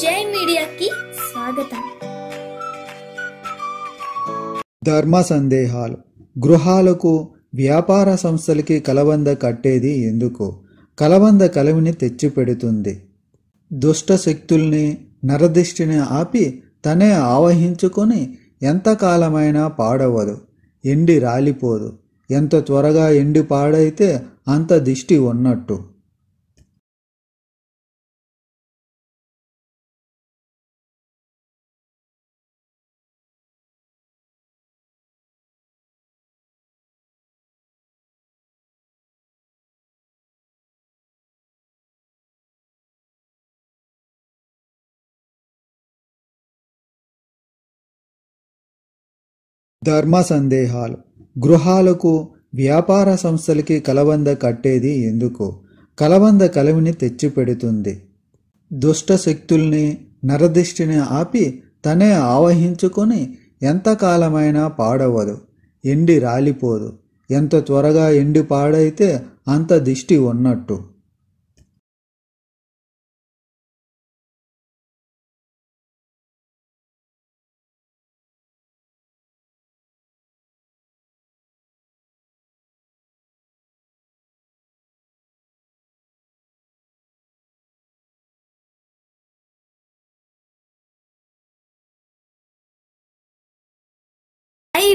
జై మీడియాకి స్వాగతం ధర్మ సందేహాలు గృహాలకు వ్యాపార సంస్థలకి కలబంద కట్టేది ఎందుకు కలబంద కలవిని తెచ్చిపెడుతుంది దుష్ట శక్తుల్ని నరదిష్టిని ఆపి తనే ఆవహించుకొని ఎంతకాలమైనా పాడవదు ఎండి రాలిపోదు ఎంత త్వరగా ఎండి పాడైతే అంత దిష్టి ఉన్నట్టు ధర్మ సందేహాలు గృహాలకు వ్యాపార సంస్థలకి కలబంద కట్టేది ఎందుకు కలబంద కలవిని తెచ్చిపెడుతుంది దుష్ట శక్తుల్ని నరదిష్టిని ఆపి తనే ఆవహించుకొని ఎంతకాలమైనా పాడవదు ఎండి రాలిపోదు ఎంత త్వరగా ఎండి పాడైతే అంత దిష్టి ఉన్నట్టు